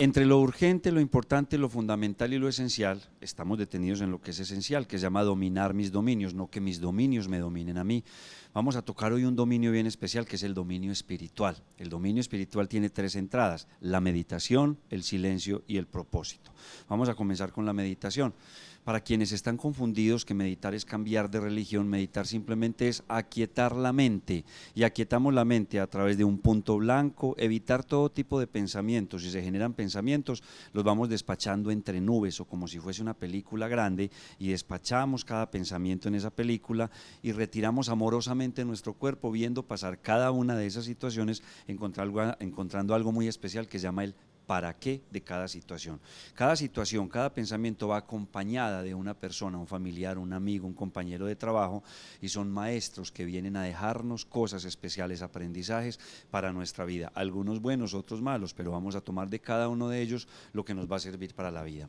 Entre lo urgente, lo importante, lo fundamental y lo esencial, estamos detenidos en lo que es esencial, que se llama dominar mis dominios, no que mis dominios me dominen a mí. Vamos a tocar hoy un dominio bien especial, que es el dominio espiritual. El dominio espiritual tiene tres entradas, la meditación, el silencio y el propósito. Vamos a comenzar con la meditación para quienes están confundidos que meditar es cambiar de religión, meditar simplemente es aquietar la mente. Y aquietamos la mente a través de un punto blanco, evitar todo tipo de pensamientos. Si se generan pensamientos, los vamos despachando entre nubes o como si fuese una película grande y despachamos cada pensamiento en esa película y retiramos amorosamente nuestro cuerpo viendo pasar cada una de esas situaciones encontrando algo muy especial que se llama el para qué de cada situación. Cada situación, cada pensamiento va acompañada de una persona, un familiar, un amigo, un compañero de trabajo y son maestros que vienen a dejarnos cosas especiales, aprendizajes para nuestra vida. Algunos buenos, otros malos, pero vamos a tomar de cada uno de ellos lo que nos va a servir para la vida.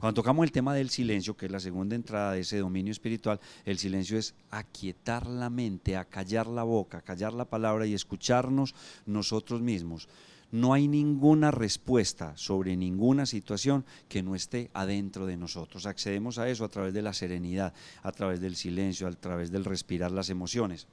Cuando tocamos el tema del silencio, que es la segunda entrada de ese dominio espiritual, el silencio es aquietar la mente, acallar la boca, callar la palabra y escucharnos nosotros mismos. No hay ninguna respuesta sobre ninguna situación que no esté adentro de nosotros. Accedemos a eso a través de la serenidad, a través del silencio, a través del respirar las emociones.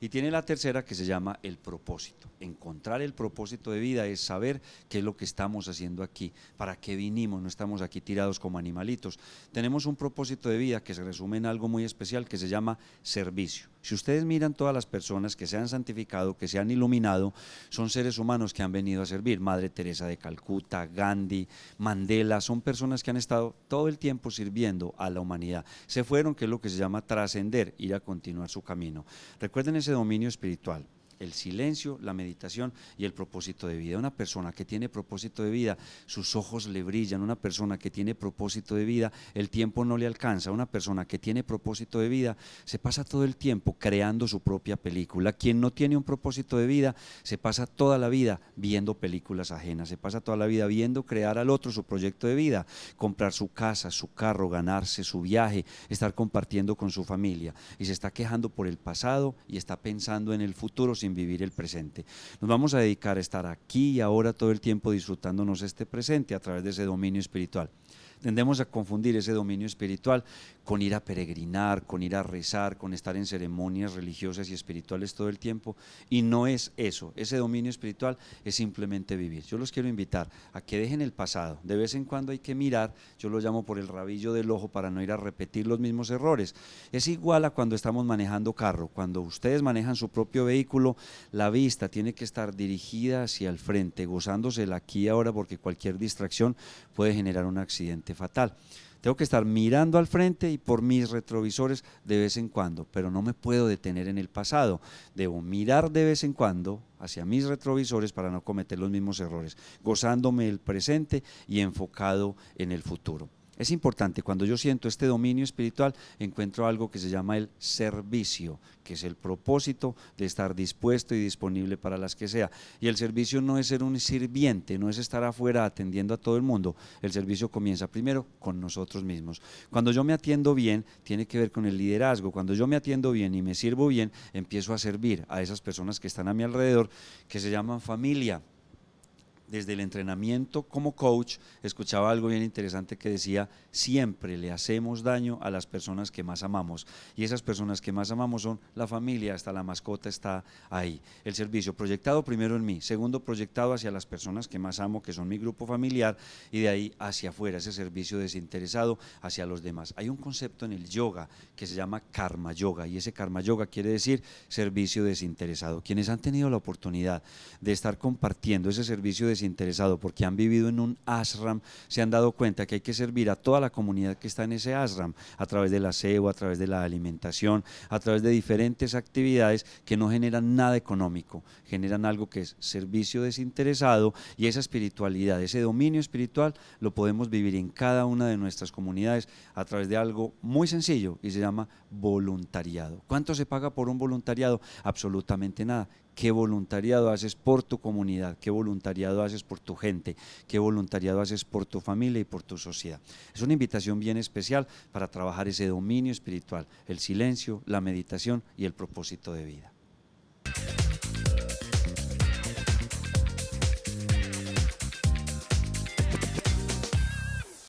Y tiene la tercera que se llama el propósito. Encontrar el propósito de vida es saber qué es lo que estamos haciendo aquí, para qué vinimos, no estamos aquí tirados como animalitos. Tenemos un propósito de vida que se resume en algo muy especial que se llama servicio. Si ustedes miran todas las personas que se han santificado, que se han iluminado, son seres humanos que han venido a servir. Madre Teresa de Calcuta, Gandhi, Mandela, son personas que han estado todo el tiempo sirviendo a la humanidad. Se fueron, que es lo que se llama trascender, ir a continuar su camino. Recuerden ese dominio espiritual el silencio, la meditación y el propósito de vida. Una persona que tiene propósito de vida, sus ojos le brillan. Una persona que tiene propósito de vida, el tiempo no le alcanza. Una persona que tiene propósito de vida se pasa todo el tiempo creando su propia película. Quien no tiene un propósito de vida se pasa toda la vida viendo películas ajenas, se pasa toda la vida viendo crear al otro su proyecto de vida, comprar su casa, su carro, ganarse su viaje, estar compartiendo con su familia y se está quejando por el pasado y está pensando en el futuro sin vivir el presente. Nos vamos a dedicar a estar aquí y ahora todo el tiempo disfrutándonos este presente a través de ese dominio espiritual. Tendemos a confundir ese dominio espiritual con ir a peregrinar, con ir a rezar, con estar en ceremonias religiosas y espirituales todo el tiempo. Y no es eso. Ese dominio espiritual es simplemente vivir. Yo los quiero invitar a que dejen el pasado. De vez en cuando hay que mirar, yo lo llamo por el rabillo del ojo para no ir a repetir los mismos errores. Es igual a cuando estamos manejando carro. Cuando ustedes manejan su propio vehículo, la vista tiene que estar dirigida hacia el frente, gozándose el aquí y ahora porque cualquier distracción puede generar un accidente fatal. Tengo que estar mirando al frente y por mis retrovisores de vez en cuando, pero no me puedo detener en el pasado. Debo mirar de vez en cuando hacia mis retrovisores para no cometer los mismos errores, gozándome el presente y enfocado en el futuro. Es importante, cuando yo siento este dominio espiritual, encuentro algo que se llama el servicio, que es el propósito de estar dispuesto y disponible para las que sea. Y el servicio no es ser un sirviente, no es estar afuera atendiendo a todo el mundo. El servicio comienza primero con nosotros mismos. Cuando yo me atiendo bien, tiene que ver con el liderazgo. Cuando yo me atiendo bien y me sirvo bien, empiezo a servir a esas personas que están a mi alrededor, que se llaman familia desde el entrenamiento como coach, escuchaba algo bien interesante que decía, siempre le hacemos daño a las personas que más amamos. Y esas personas que más amamos son la familia, hasta la mascota está ahí. El servicio proyectado primero en mí, segundo proyectado hacia las personas que más amo, que son mi grupo familiar, y de ahí hacia afuera, ese servicio desinteresado hacia los demás. Hay un concepto en el yoga que se llama karma yoga, y ese karma yoga quiere decir servicio desinteresado. Quienes han tenido la oportunidad de estar compartiendo ese servicio desinteresado, porque han vivido en un ashram, se han dado cuenta que hay que servir a toda la comunidad que está en ese ashram, a través de la aseo, a través de la alimentación, a través de diferentes actividades que no generan nada económico, generan algo que es servicio desinteresado y esa espiritualidad, ese dominio espiritual lo podemos vivir en cada una de nuestras comunidades a través de algo muy sencillo y se llama voluntariado. ¿Cuánto se paga por un voluntariado? Absolutamente nada qué voluntariado haces por tu comunidad, qué voluntariado haces por tu gente, qué voluntariado haces por tu familia y por tu sociedad. Es una invitación bien especial para trabajar ese dominio espiritual, el silencio, la meditación y el propósito de vida.